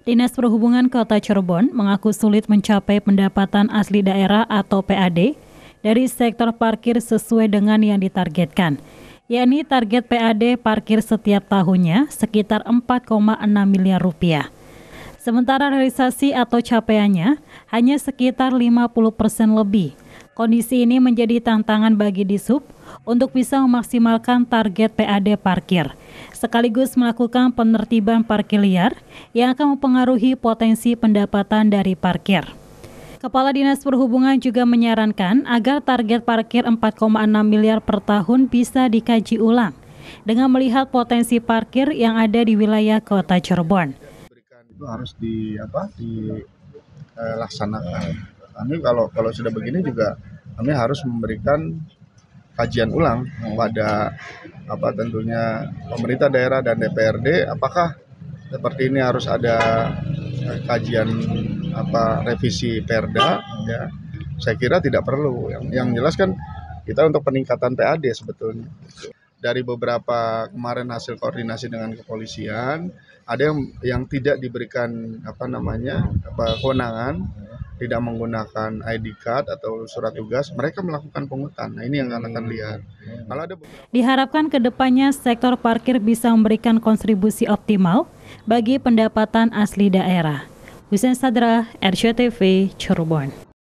Dinas Perhubungan Kota Cirebon mengaku sulit mencapai pendapatan asli daerah atau PAD dari sektor parkir sesuai dengan yang ditargetkan, yakni target PAD parkir setiap tahunnya sekitar 4,6 miliar rupiah. Sementara realisasi atau capaiannya hanya sekitar 50 persen lebih – Kondisi ini menjadi tantangan bagi Disub untuk bisa memaksimalkan target PAD parkir, sekaligus melakukan penertiban parkir liar yang akan mempengaruhi potensi pendapatan dari parkir. Kepala Dinas Perhubungan juga menyarankan agar target parkir 4,6 miliar per tahun bisa dikaji ulang dengan melihat potensi parkir yang ada di wilayah Kota Cirebon. Itu harus di apa? Dilaksanakan. Eh, Kami kalau kalau sudah begini juga kami harus memberikan kajian ulang pada apa tentunya pemerintah daerah dan DPRD apakah seperti ini harus ada eh, kajian apa revisi Perda ya saya kira tidak perlu yang yang jelas kan kita untuk peningkatan PAD sebetulnya dari beberapa kemarin hasil koordinasi dengan kepolisian ada yang yang tidak diberikan apa namanya apa kewenangan tidak menggunakan ID card atau surat tugas, mereka melakukan pungutan. Nah, ini yang akan lihat. Kalau ada Diharapkan ke depannya sektor parkir bisa memberikan kontribusi optimal bagi pendapatan asli daerah. Hussein Sadra, RCTV, Cirebon.